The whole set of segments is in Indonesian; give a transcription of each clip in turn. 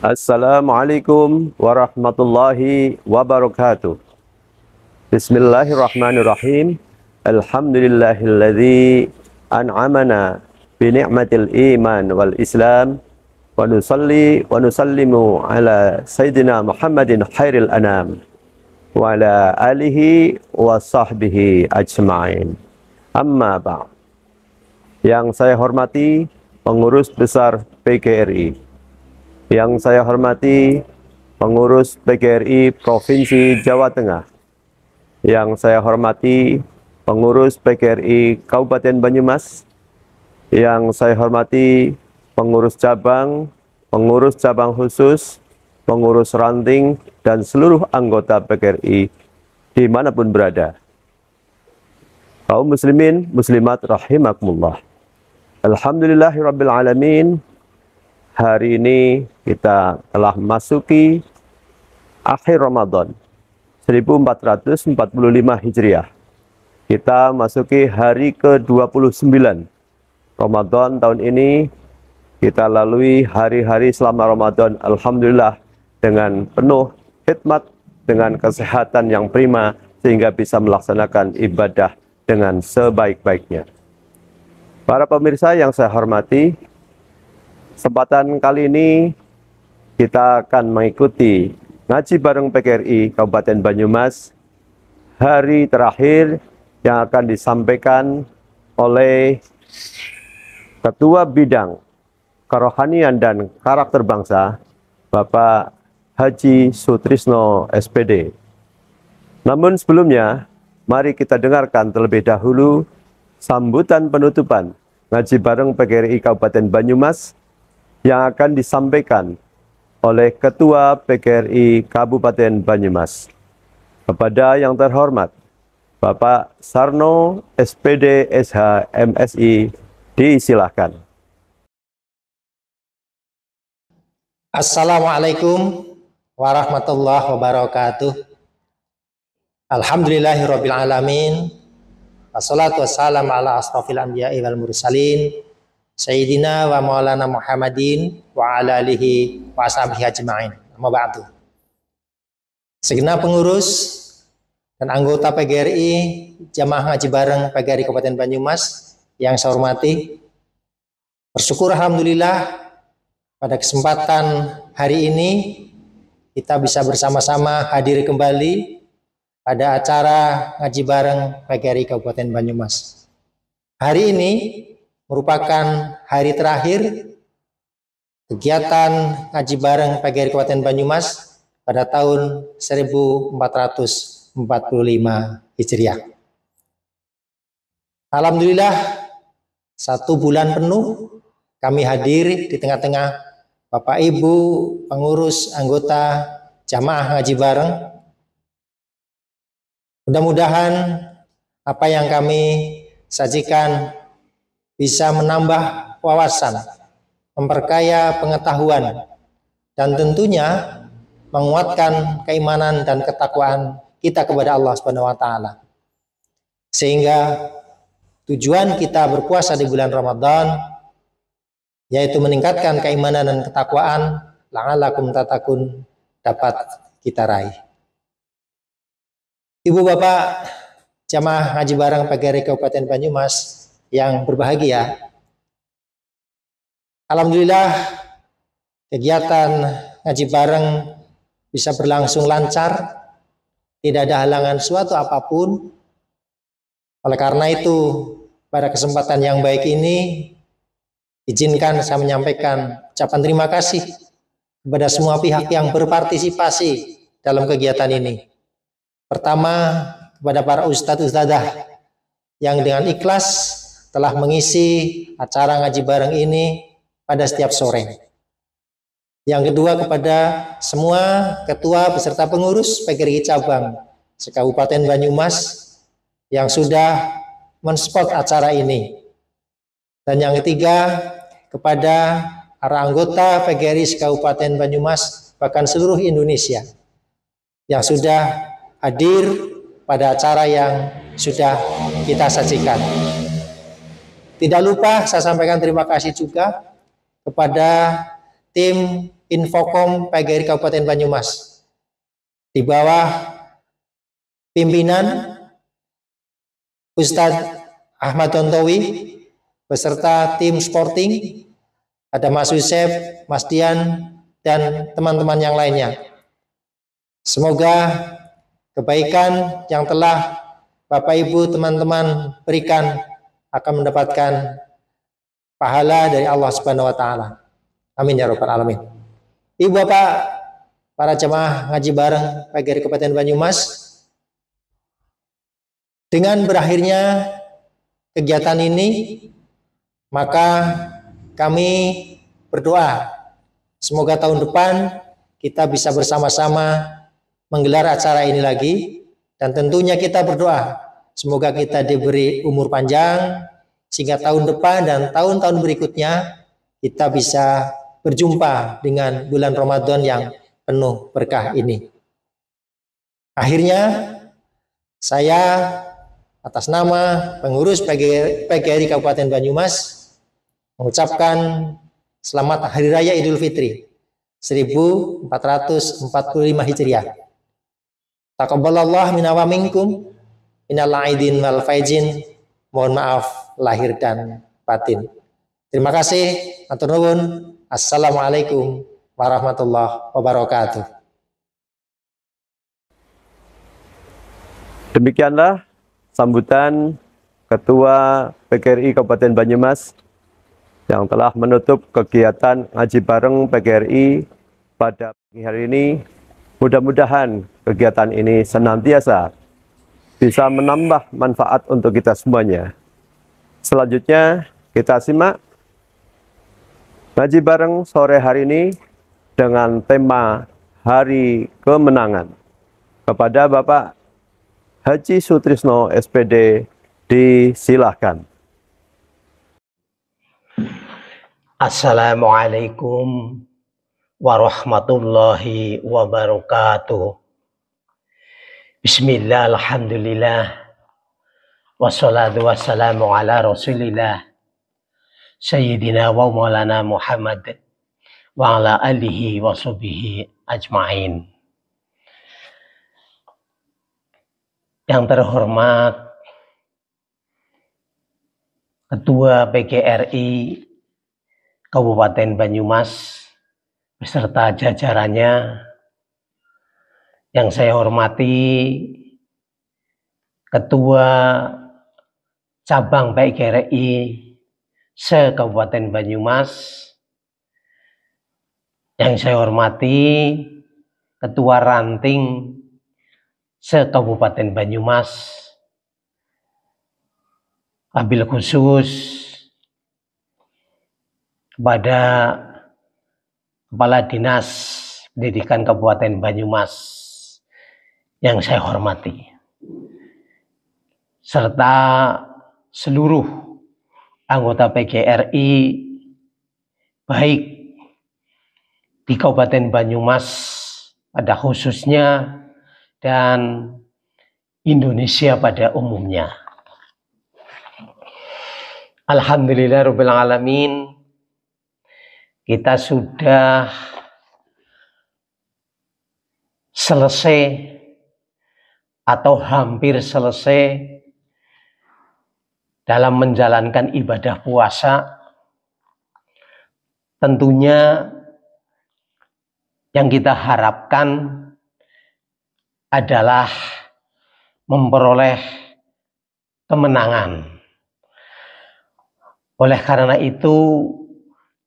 Assalamualaikum warahmatullahi wabarakatuh. Bismillahirrahmanirrahim. Alhamdulillahilladzi an'amana bi ni'matil iman wal islam wa nusalli wa nusallimu ala sayyidina Muhammadin khairil anam wa ala alihi wa sahbihi ajma'in. Amma ba' Yang saya hormati pengurus besar PKRI Yang saya hormati pengurus PGRI Provinsi Jawa Tengah. Yang saya hormati pengurus PGRI Kabupaten Banyumas. Yang saya hormati pengurus cabang, pengurus cabang khusus, pengurus ranting, dan seluruh anggota PGRI dimanapun berada. Kaum muslimin, muslimat rahimakumullah. Alhamdulillahirrabbilalamin hari ini kita telah masuki akhir Ramadan 1445 Hijriah. Kita masuki hari ke-29 Ramadan tahun ini. Kita lalui hari-hari selama Ramadan alhamdulillah dengan penuh hikmat dengan kesehatan yang prima sehingga bisa melaksanakan ibadah dengan sebaik-baiknya. Para pemirsa yang saya hormati, Kesempatan kali ini kita akan mengikuti ngaji bareng PKRI Kabupaten Banyumas hari terakhir yang akan disampaikan oleh Ketua Bidang Kerohanian dan Karakter Bangsa Bapak Haji Sutrisno SPD. Namun sebelumnya, mari kita dengarkan terlebih dahulu sambutan penutupan ngaji bareng PGRI Kabupaten Banyumas yang akan disampaikan oleh Ketua PKRI Kabupaten Banyumas. Kepada yang terhormat, Bapak Sarno SPD SH MSI disilahkan. Assalamualaikum warahmatullahi wabarakatuh. Alhamdulillahirrabbilalamin. Assalatu wassalamu ala asrofil anbiya'i wal mursalin Sayyidina wa maulana Muhammadin wa ala alihi wa ashabihi ajma'in. Amma ba'du. Segenap pengurus dan anggota PGRI Jamaah Ngaji Bareng PGRI Kabupaten Banyumas yang saya hormati, bersyukur alhamdulillah pada kesempatan hari ini kita bisa bersama-sama hadir kembali pada acara ngaji bareng PGRI Kabupaten Banyumas. Hari ini merupakan hari terakhir kegiatan ngaji bareng PGRI Kabupaten Banyumas pada tahun 1445 Hijriah. Alhamdulillah satu bulan penuh kami hadir di tengah-tengah Bapak Ibu pengurus anggota jamaah ngaji bareng. Mudah-mudahan apa yang kami sajikan bisa menambah wawasan, memperkaya pengetahuan, dan tentunya menguatkan keimanan dan ketakwaan kita kepada Allah Subhanahu wa taala. Sehingga tujuan kita berpuasa di bulan Ramadan yaitu meningkatkan keimanan dan ketakwaan la'alakum tatakun dapat kita raih. Ibu Bapak jamaah haji barang PGRI Kabupaten Banyumas yang berbahagia. Alhamdulillah kegiatan ngaji bareng bisa berlangsung lancar, tidak ada halangan suatu apapun. Oleh karena itu, pada kesempatan yang baik ini, izinkan saya menyampaikan ucapan terima kasih kepada semua pihak yang berpartisipasi dalam kegiatan ini. Pertama, kepada para ustadz ustadzah yang dengan ikhlas telah mengisi acara ngaji bareng ini pada setiap sore. Yang kedua kepada semua ketua beserta pengurus PGRI cabang Kabupaten Banyumas yang sudah menspot acara ini. Dan yang ketiga kepada para anggota PGRI Kabupaten Banyumas bahkan seluruh Indonesia yang sudah hadir pada acara yang sudah kita saksikan. Tidak lupa saya sampaikan terima kasih juga kepada tim Infokom PGRI Kabupaten Banyumas di bawah pimpinan Ustadz Ahmad Tontowi beserta tim sporting ada Mas Yusef, Mas Dian dan teman-teman yang lainnya. Semoga kebaikan yang telah Bapak Ibu teman-teman berikan akan mendapatkan pahala dari Allah Subhanahu wa taala. Amin ya rabbal alamin. Ibu Bapak para jemaah ngaji bareng PGRI Kabupaten Banyumas dengan berakhirnya kegiatan ini maka kami berdoa semoga tahun depan kita bisa bersama-sama menggelar acara ini lagi dan tentunya kita berdoa Semoga kita diberi umur panjang sehingga tahun depan dan tahun-tahun berikutnya kita bisa berjumpa dengan bulan Ramadan yang penuh berkah ini. Akhirnya saya atas nama pengurus PGRI, Kabupaten Banyumas mengucapkan selamat Hari Raya Idul Fitri 1445 Hijriah. Taqabbalallah minna wa minkum minal aidin wal faizin. Mohon maaf lahir dan batin. Terima kasih. Matur nuwun. Assalamualaikum warahmatullahi wabarakatuh. Demikianlah sambutan Ketua PGRI Kabupaten Banyumas yang telah menutup kegiatan ngaji bareng PGRI pada hari ini. Mudah-mudahan kegiatan ini senantiasa bisa menambah manfaat untuk kita semuanya. Selanjutnya kita simak ngaji bareng sore hari ini dengan tema Hari Kemenangan kepada Bapak Haji Sutrisno SPD disilahkan. Assalamualaikum warahmatullahi wabarakatuh. Bismillah, Alhamdulillah. Wassalatu wassalamu ala rasulillah. Sayyidina wa maulana Muhammad wa ala alihi wa subihi ajma'in. Yang terhormat Ketua PGRI Kabupaten Banyumas beserta jajarannya yang saya hormati Ketua Cabang PGRI se-Kabupaten Banyumas, yang saya hormati Ketua Ranting se-Kabupaten Banyumas, ambil khusus kepada Kepala Dinas Pendidikan Kabupaten Banyumas yang saya hormati, serta seluruh anggota PGRI, baik di Kabupaten Banyumas pada khususnya dan Indonesia pada umumnya. Alhamdulillah Rabbil Alamin kita sudah selesai atau hampir selesai dalam menjalankan ibadah puasa tentunya yang kita harapkan adalah memperoleh kemenangan. Oleh karena itu,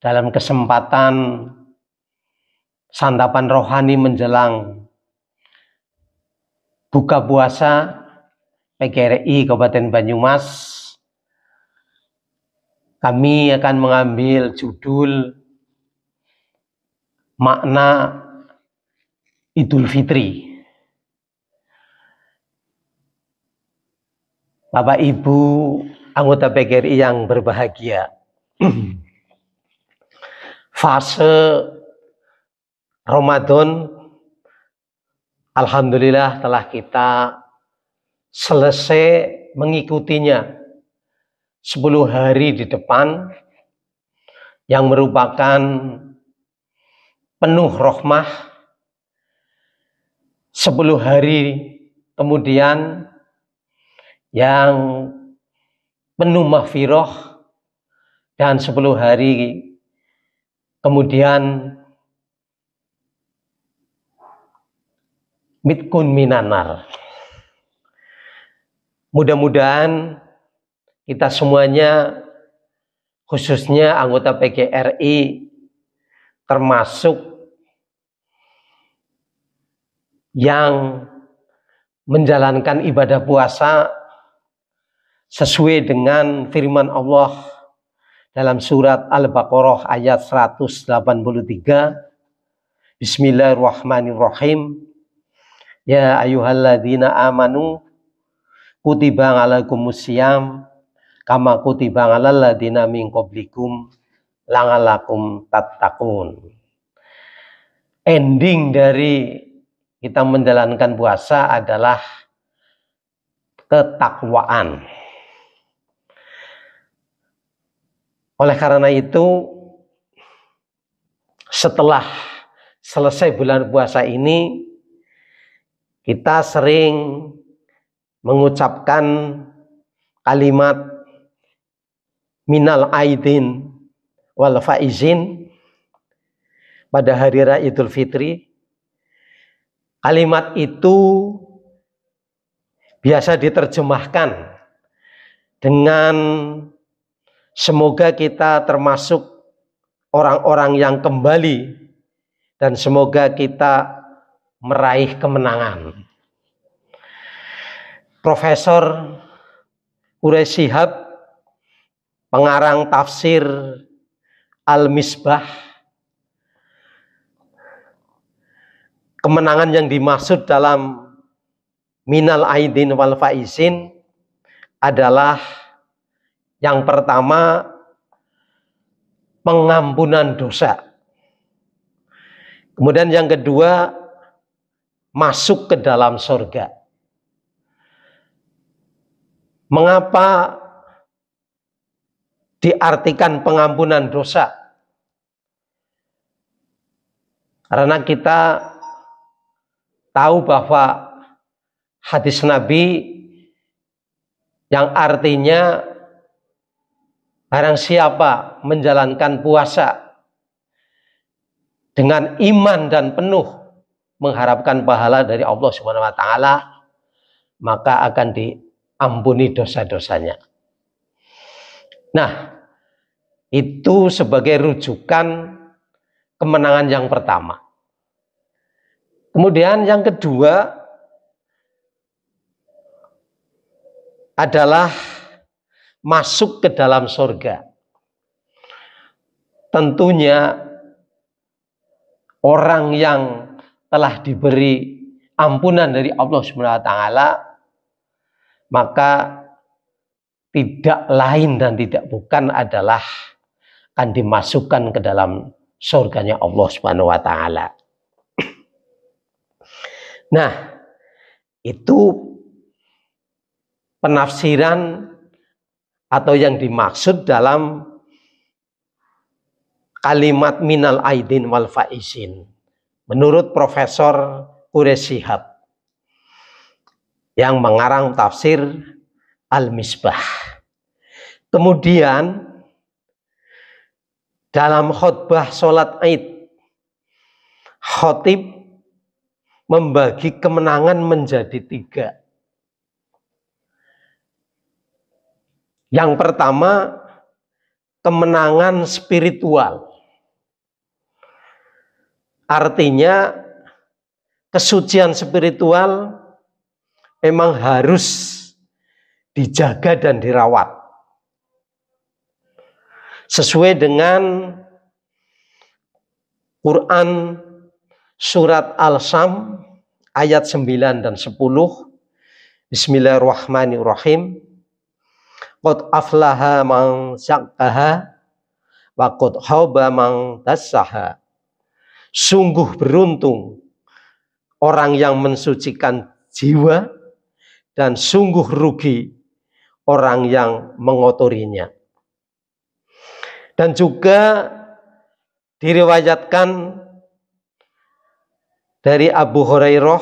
dalam kesempatan santapan rohani menjelang buka puasa PGRI Kabupaten Banyumas. Kami akan mengambil judul makna Idul Fitri. Bapak Ibu anggota PGRI yang berbahagia. Fase Ramadan Alhamdulillah telah kita selesai mengikutinya 10 hari di depan yang merupakan penuh rohmah 10 hari kemudian yang penuh mahfiroh dan 10 hari kemudian mitkun minanar. Mudah-mudahan kita semuanya khususnya anggota PGRI termasuk yang menjalankan ibadah puasa sesuai dengan firman Allah dalam surat Al-Baqarah ayat 183 Bismillahirrahmanirrahim Ya ayuhalladzina amanu kutiba alaikumus syiyam kama kutiba alal ladzina min qablikum langalakum tattaqun. Ending dari kita menjalankan puasa adalah ketakwaan. Oleh karena itu, setelah selesai bulan puasa ini, kita sering mengucapkan kalimat minal aidin wal faizin pada hari raya Idul Fitri. Kalimat itu biasa diterjemahkan dengan semoga kita termasuk orang-orang yang kembali dan semoga kita meraih kemenangan. Profesor Uresihab, pengarang tafsir Al-Misbah, kemenangan yang dimaksud dalam Minal Aidin wal Faizin adalah yang pertama pengampunan dosa. Kemudian yang kedua masuk ke dalam surga. Mengapa diartikan pengampunan dosa? Karena kita tahu bahwa hadis Nabi yang artinya barang siapa menjalankan puasa dengan iman dan penuh mengharapkan pahala dari Allah Subhanahu wa taala, maka akan diampuni dosa-dosanya. Nah, itu sebagai rujukan kemenangan yang pertama. Kemudian yang kedua adalah masuk ke dalam surga. Tentunya orang yang telah diberi ampunan dari Allah Subhanahu wa taala maka tidak lain dan tidak bukan adalah akan dimasukkan ke dalam surganya Allah Subhanahu wa taala. Nah, itu penafsiran atau yang dimaksud dalam kalimat minal aidin wal faizin menurut Profesor Uresihab yang mengarang tafsir Al-Misbah. Kemudian dalam khutbah sholat id, khotib membagi kemenangan menjadi tiga. Yang pertama, kemenangan spiritual. Artinya kesucian spiritual memang harus dijaga dan dirawat. Sesuai dengan Quran surat Al-Sam ayat 9 dan 10. Bismillahirrahmanirrahim. Qad aflaha man zakkaha wa qad khaba man dassaha. Sungguh beruntung orang yang mensucikan jiwa dan sungguh rugi orang yang mengotorinya. Dan juga diriwayatkan dari Abu Hurairah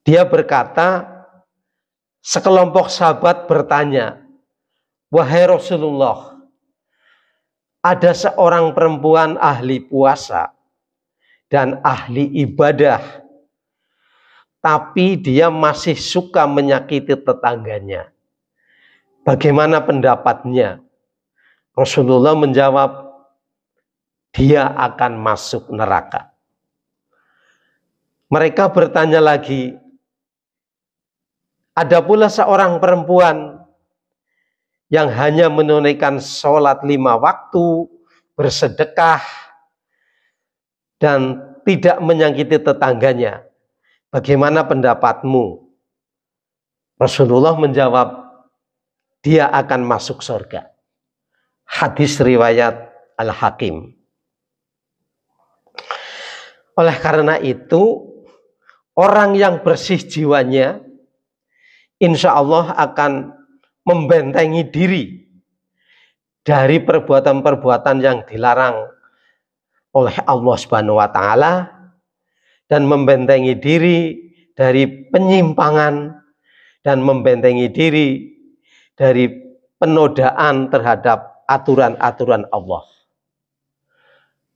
dia berkata sekelompok sahabat bertanya wahai Rasulullah ada seorang perempuan ahli puasa dan ahli ibadah, tapi dia masih suka menyakiti tetangganya. Bagaimana pendapatnya? Rasulullah menjawab, dia akan masuk neraka. Mereka bertanya lagi, ada pula seorang perempuan yang hanya menunaikan sholat lima waktu, bersedekah, dan tidak menyakiti tetangganya. Bagaimana pendapatmu? Rasulullah menjawab, dia akan masuk surga. Hadis riwayat Al-Hakim. Oleh karena itu, orang yang bersih jiwanya, insya Allah akan membentengi diri dari perbuatan-perbuatan yang dilarang oleh Allah Subhanahu wa taala dan membentengi diri dari penyimpangan dan membentengi diri dari penodaan terhadap aturan-aturan Allah.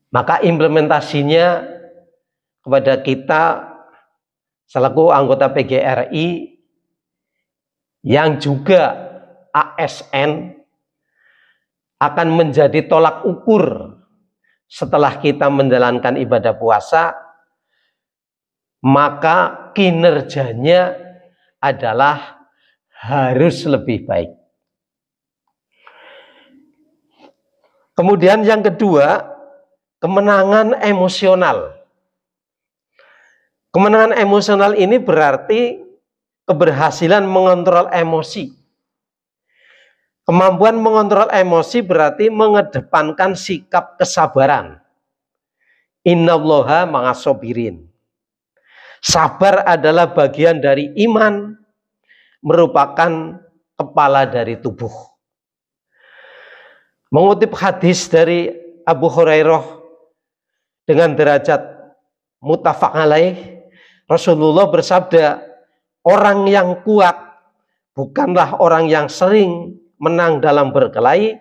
Maka implementasinya kepada kita selaku anggota PGRI yang juga ASN akan menjadi tolak ukur setelah kita menjalankan ibadah puasa maka kinerjanya adalah harus lebih baik. Kemudian yang kedua, kemenangan emosional. Kemenangan emosional ini berarti keberhasilan mengontrol emosi. Kemampuan mengontrol emosi berarti mengedepankan sikap kesabaran. Innallaha ma'asobirin. Sabar adalah bagian dari iman, merupakan kepala dari tubuh. Mengutip hadis dari Abu Hurairah dengan derajat mutafak alaih, Rasulullah bersabda, orang yang kuat bukanlah orang yang sering menang dalam berkelahi,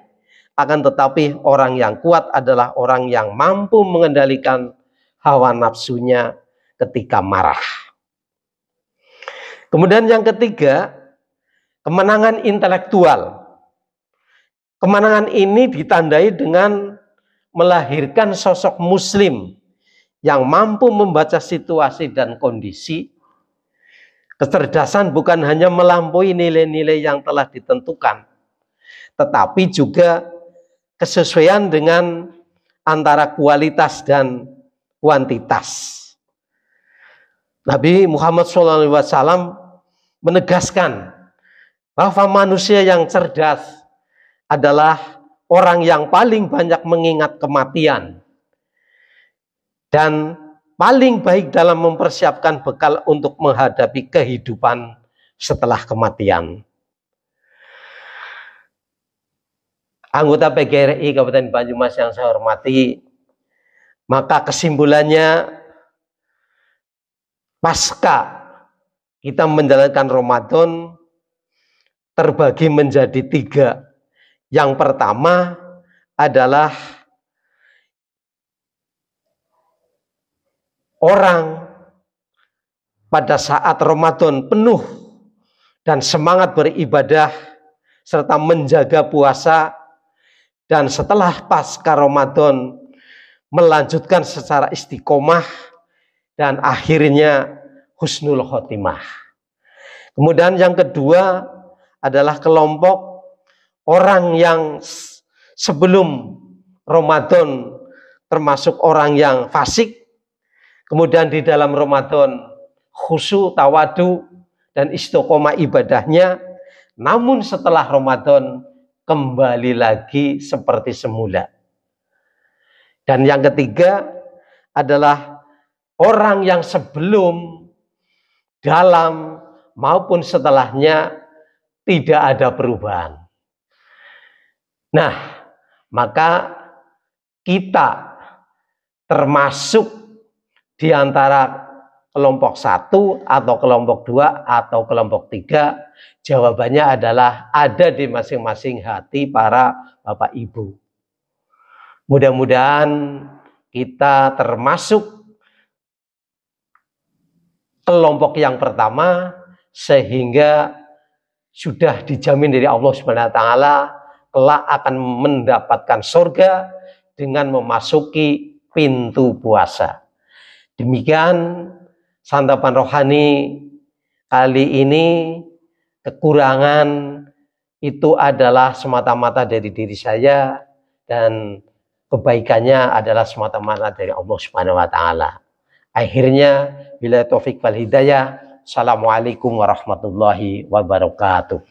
akan tetapi orang yang kuat adalah orang yang mampu mengendalikan hawa nafsunya ketika marah. Kemudian yang ketiga, kemenangan intelektual. Kemenangan ini ditandai dengan melahirkan sosok muslim yang mampu membaca situasi dan kondisi. Kecerdasan bukan hanya melampaui nilai-nilai yang telah ditentukan, tetapi juga kesesuaian dengan antara kualitas dan kuantitas. Nabi Muhammad SAW menegaskan bahwa manusia yang cerdas adalah orang yang paling banyak mengingat kematian dan paling baik dalam mempersiapkan bekal untuk menghadapi kehidupan setelah kematian. anggota PGRI Kabupaten Banyumas yang saya hormati, maka kesimpulannya pasca kita menjalankan Ramadan terbagi menjadi tiga. Yang pertama adalah orang pada saat Ramadan penuh dan semangat beribadah serta menjaga puasa dan setelah pasca Ramadan melanjutkan secara istiqomah dan akhirnya husnul khotimah. Kemudian yang kedua adalah kelompok orang yang sebelum Ramadan termasuk orang yang fasik, kemudian di dalam Ramadan khusu tawadu dan istiqomah ibadahnya, namun setelah Ramadan kembali lagi seperti semula. Dan yang ketiga adalah orang yang sebelum, dalam, maupun setelahnya tidak ada perubahan. Nah, maka kita termasuk di antara kelompok satu atau kelompok dua atau kelompok tiga? Jawabannya adalah ada di masing-masing hati para Bapak Ibu. Mudah-mudahan kita termasuk kelompok yang pertama sehingga sudah dijamin dari Allah Subhanahu wa taala kelak akan mendapatkan surga dengan memasuki pintu puasa. Demikian santapan rohani kali ini kekurangan itu adalah semata-mata dari diri saya dan kebaikannya adalah semata-mata dari Allah Subhanahu wa taala. Akhirnya bila taufik wal hidayah. Assalamualaikum warahmatullahi wabarakatuh.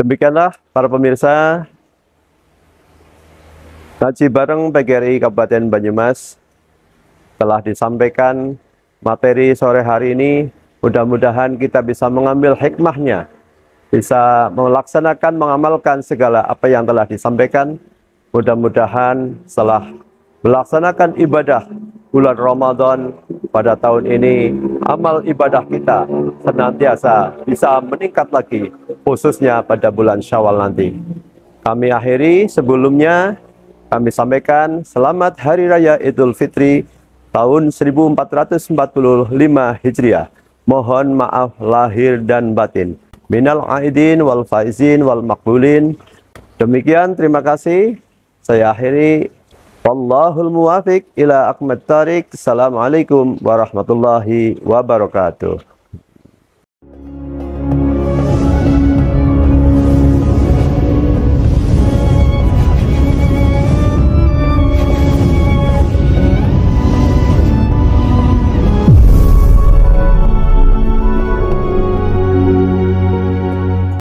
Demikianlah para pemirsa Ngaji bareng PGRI Kabupaten Banyumas telah disampaikan materi sore hari ini. Mudah-mudahan kita bisa mengambil hikmahnya, bisa melaksanakan, mengamalkan segala apa yang telah disampaikan. Mudah-mudahan setelah melaksanakan ibadah bulan Ramadan pada tahun ini, amal ibadah kita senantiasa bisa meningkat lagi, khususnya pada bulan Syawal nanti. Kami akhiri sebelumnya, kami sampaikan selamat Hari Raya Idul Fitri tahun 1445 Hijriah. Mohon maaf lahir dan batin. Minal aidin wal faizin wal makbulin. Demikian terima kasih. Saya akhiri. Wallahul muwafiq ila akmat tarik. Assalamualaikum warahmatullahi wabarakatuh.